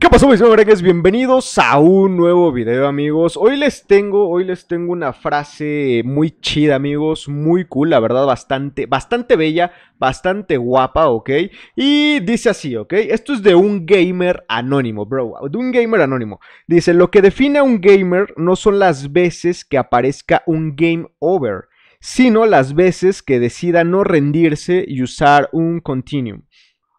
¿Qué pasó mis amigos? Bienvenidos a un nuevo video amigos Hoy les tengo, hoy les tengo una frase muy chida amigos Muy cool, la verdad, bastante, bastante bella, bastante guapa, ok Y dice así, ok Esto es de un gamer anónimo, bro De un gamer anónimo Dice, lo que define a un gamer no son las veces que aparezca un game over Sino las veces que decida no rendirse y usar un continuum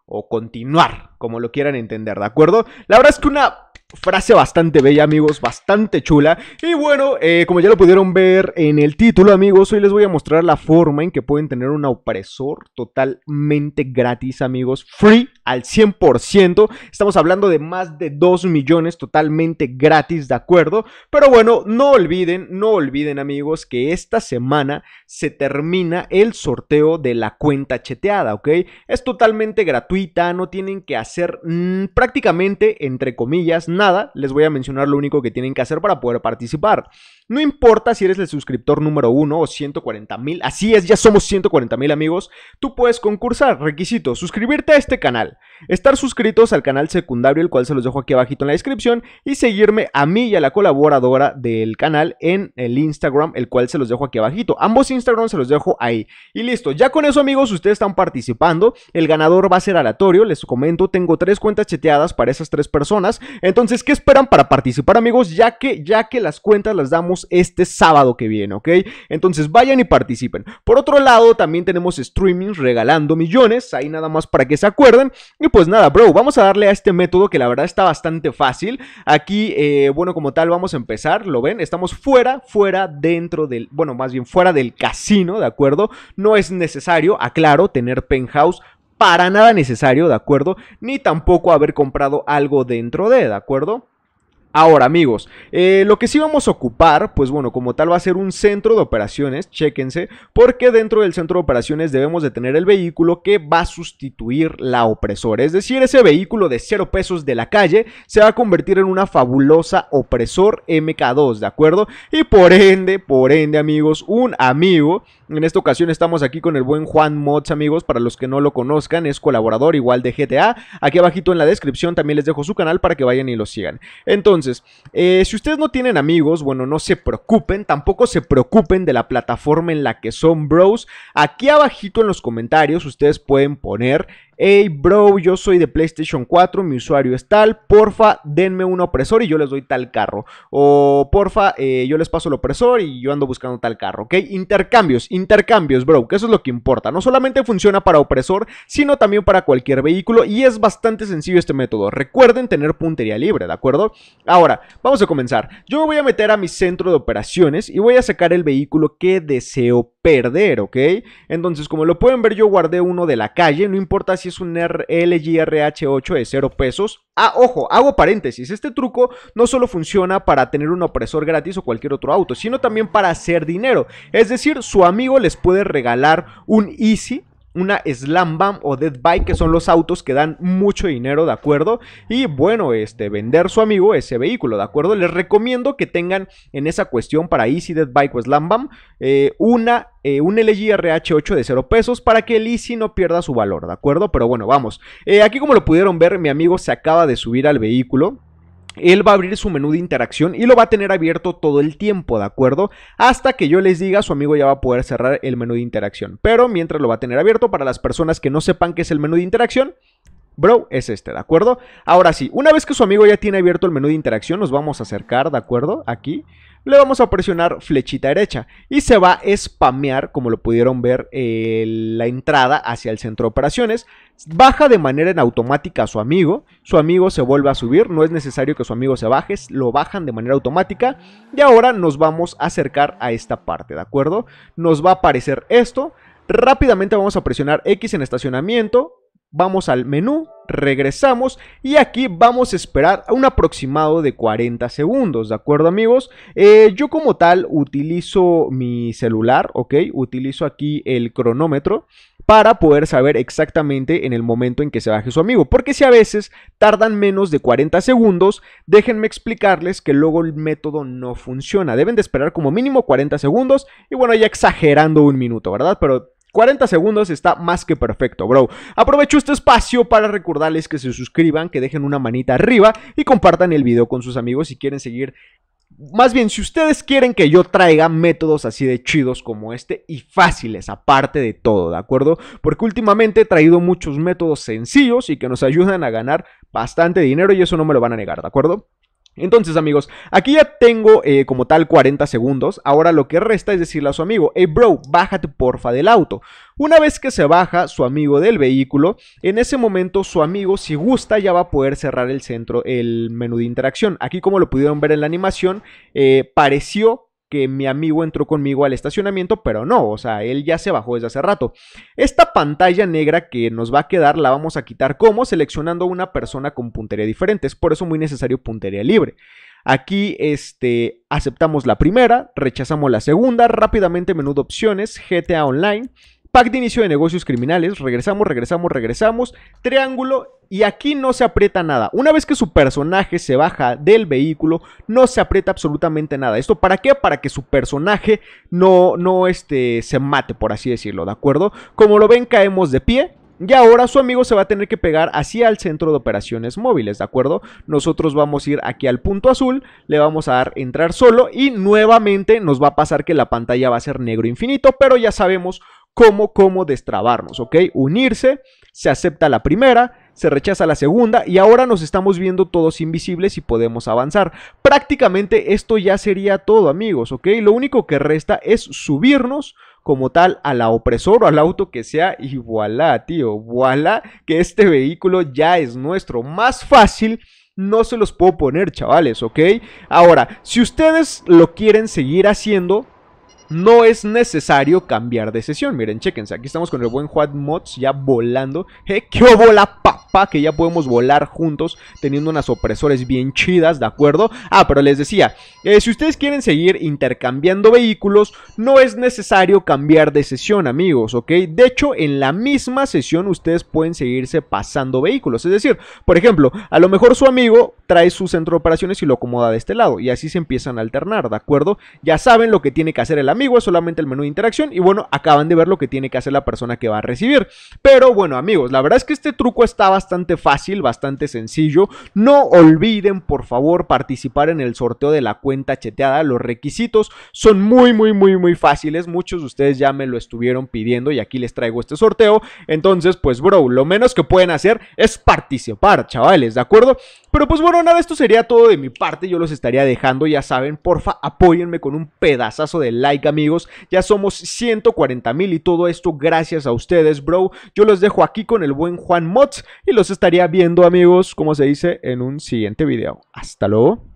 o continuar, como lo quieran entender, ¿de acuerdo? La verdad es que una frase bastante bella, amigos, bastante chula. Y bueno, eh, como ya lo pudieron ver en el título, amigos, hoy les voy a mostrar la forma en que pueden tener un opresor totalmente gratis, amigos, free al 100%. Estamos hablando de más de 2 millones totalmente gratis, ¿de acuerdo? Pero bueno, no olviden, no olviden, amigos, que esta semana se termina el sorteo de la cuenta cheteada, ¿ok? Es totalmente gratuita, no tienen que hacer mm, prácticamente, entre comillas, nada, les voy a mencionar lo único que tienen que hacer para poder participar. No importa si eres el suscriptor número 1 o 140 mil, así es, ya somos 140 mil amigos, tú puedes concursar. Requisito, suscribirte a este canal, estar suscritos al canal secundario, el cual se los dejo aquí abajito en la descripción, y seguirme a mí y a la colaboradora del canal en el Instagram, el cual se los dejo aquí abajito. Ambos Instagram se los dejo ahí. Y listo, ya con eso amigos, ustedes están participando, el ganador va a ser aleatorio, les comento, tengo tres cuentas cheteadas para esas tres personas. Entonces, ¿qué esperan para participar amigos? Ya que, ya que las cuentas las damos este sábado que viene, ¿ok? Entonces vayan y participen. Por otro lado, también tenemos streamings regalando millones, ahí nada más para que se acuerden. Y pues nada, bro, vamos a darle a este método que la verdad está bastante fácil. Aquí, eh, bueno, como tal, vamos a empezar, ¿lo ven? Estamos fuera, fuera, dentro del, bueno, más bien fuera del casino, ¿de acuerdo? No es necesario, aclaro, tener penthouse para nada necesario, ¿de acuerdo? Ni tampoco haber comprado algo dentro de, ¿de acuerdo? Ahora amigos, eh, lo que sí vamos a ocupar, pues bueno, como tal va a ser un centro de operaciones, chéquense, porque dentro del centro de operaciones debemos de tener el vehículo que va a sustituir la opresora, es decir, ese vehículo de cero pesos de la calle se va a convertir en una fabulosa opresor MK2, ¿de acuerdo? Y por ende, por ende amigos, un amigo en esta ocasión estamos aquí con el buen Juan Mods, amigos, para los que no lo conozcan, es colaborador igual de GTA. Aquí abajito en la descripción también les dejo su canal para que vayan y lo sigan. Entonces, eh, si ustedes no tienen amigos, bueno, no se preocupen, tampoco se preocupen de la plataforma en la que son bros. Aquí abajito en los comentarios ustedes pueden poner hey bro, yo soy de PlayStation 4, mi usuario es tal, porfa, denme un opresor y yo les doy tal carro. O porfa, eh, yo les paso el opresor y yo ando buscando tal carro, ¿ok? Intercambios, intercambios, bro, que eso es lo que importa. No solamente funciona para opresor, sino también para cualquier vehículo y es bastante sencillo este método. Recuerden tener puntería libre, ¿de acuerdo? Ahora, vamos a comenzar. Yo me voy a meter a mi centro de operaciones y voy a sacar el vehículo que deseo perder, ¿ok? Entonces, como lo pueden ver, yo guardé uno de la calle, no importa si es un LG 8 de 0 pesos. Ah, ojo, hago paréntesis, este truco no solo funciona para tener un opresor gratis o cualquier otro auto, sino también para hacer dinero. Es decir, su amigo les puede regalar un Easy una Slam o Dead Bike, que son los autos que dan mucho dinero, ¿de acuerdo? Y bueno, este, vender su amigo ese vehículo, ¿de acuerdo? Les recomiendo que tengan en esa cuestión para Easy Dead Bike o Slam Bam eh, una eh, un LGRH8 de 0 pesos para que el Easy no pierda su valor, ¿de acuerdo? Pero bueno, vamos. Eh, aquí como lo pudieron ver, mi amigo se acaba de subir al vehículo él va a abrir su menú de interacción y lo va a tener abierto todo el tiempo, ¿de acuerdo? Hasta que yo les diga, su amigo ya va a poder cerrar el menú de interacción. Pero mientras lo va a tener abierto, para las personas que no sepan qué es el menú de interacción, Bro es este, ¿de acuerdo? Ahora sí, una vez que su amigo ya tiene abierto el menú de interacción, nos vamos a acercar, ¿de acuerdo? Aquí le vamos a presionar flechita derecha y se va a spamear, como lo pudieron ver, eh, la entrada hacia el centro de operaciones. Baja de manera en automática a su amigo, su amigo se vuelve a subir, no es necesario que su amigo se baje, lo bajan de manera automática y ahora nos vamos a acercar a esta parte, ¿de acuerdo? Nos va a aparecer esto. Rápidamente vamos a presionar X en estacionamiento, vamos al menú, regresamos y aquí vamos a esperar a un aproximado de 40 segundos, ¿de acuerdo amigos? Eh, yo como tal utilizo mi celular, ¿ok? Utilizo aquí el cronómetro para poder saber exactamente en el momento en que se baje su amigo. Porque si a veces tardan menos de 40 segundos, déjenme explicarles que luego el método no funciona. Deben de esperar como mínimo 40 segundos y bueno, ya exagerando un minuto, ¿verdad? Pero 40 segundos está más que perfecto, bro. Aprovecho este espacio para recordarles que se suscriban, que dejen una manita arriba y compartan el video con sus amigos si quieren seguir más bien, si ustedes quieren que yo traiga métodos así de chidos como este y fáciles, aparte de todo, ¿de acuerdo? Porque últimamente he traído muchos métodos sencillos y que nos ayudan a ganar bastante dinero y eso no me lo van a negar, ¿de acuerdo? Entonces amigos, aquí ya tengo eh, como tal 40 segundos, ahora lo que resta es decirle a su amigo, hey bro, bájate porfa del auto. Una vez que se baja su amigo del vehículo, en ese momento su amigo si gusta ya va a poder cerrar el centro, el menú de interacción. Aquí como lo pudieron ver en la animación, eh, pareció que mi amigo entró conmigo al estacionamiento, pero no, o sea, él ya se bajó desde hace rato. Esta pantalla negra que nos va a quedar la vamos a quitar como seleccionando una persona con puntería diferente, es por eso muy necesario puntería libre. Aquí este, aceptamos la primera, rechazamos la segunda, rápidamente menú de opciones, GTA Online, Pack de inicio de negocios criminales, regresamos, regresamos, regresamos, triángulo y aquí no se aprieta nada. Una vez que su personaje se baja del vehículo, no se aprieta absolutamente nada. ¿Esto para qué? Para que su personaje no, no este, se mate, por así decirlo, ¿de acuerdo? Como lo ven, caemos de pie, y ahora su amigo se va a tener que pegar hacia el centro de operaciones móviles, ¿de acuerdo? Nosotros vamos a ir aquí al punto azul, le vamos a dar entrar solo y nuevamente nos va a pasar que la pantalla va a ser negro infinito, pero ya sabemos cómo, cómo destrabarnos, ¿ok? Unirse, se acepta la primera, se rechaza la segunda y ahora nos estamos viendo todos invisibles y podemos avanzar. Prácticamente esto ya sería todo, amigos, ¿ok? Lo único que resta es subirnos como tal a la opresor o al auto que sea y voilà, tío, voilà que este vehículo ya es nuestro. Más fácil no se los puedo poner, chavales, ¿ok? Ahora, si ustedes lo quieren seguir haciendo, no es necesario cambiar de sesión. Miren, chequense, aquí estamos con el buen Juan Mods ya volando. ¡Qué bola papá! Que ya podemos volar juntos teniendo unas opresores bien chidas, ¿de acuerdo? Ah, pero les decía, eh, si ustedes quieren seguir intercambiando vehículos, no es necesario cambiar de sesión, amigos, ¿ok? De hecho, en la misma sesión ustedes pueden seguirse pasando vehículos. Es decir, por ejemplo, a lo mejor su amigo trae su centro de operaciones y lo acomoda de este lado. Y así se empiezan a alternar, ¿de acuerdo? Ya saben lo que tiene que hacer el amigo amigos, solamente el menú de interacción y bueno, acaban de ver lo que tiene que hacer la persona que va a recibir. Pero bueno amigos, la verdad es que este truco está bastante fácil, bastante sencillo. No olviden por favor participar en el sorteo de la cuenta cheteada. Los requisitos son muy, muy, muy, muy fáciles. Muchos de ustedes ya me lo estuvieron pidiendo y aquí les traigo este sorteo. Entonces, pues bro, lo menos que pueden hacer es participar, chavales, ¿de acuerdo? Pero pues bueno, nada, esto sería todo de mi parte. Yo los estaría dejando, ya saben. Porfa, apóyenme con un pedazazo de like, amigos. Ya somos 140 mil y todo esto gracias a ustedes, bro. Yo los dejo aquí con el buen Juan Mots y los estaría viendo, amigos, como se dice, en un siguiente video. Hasta luego.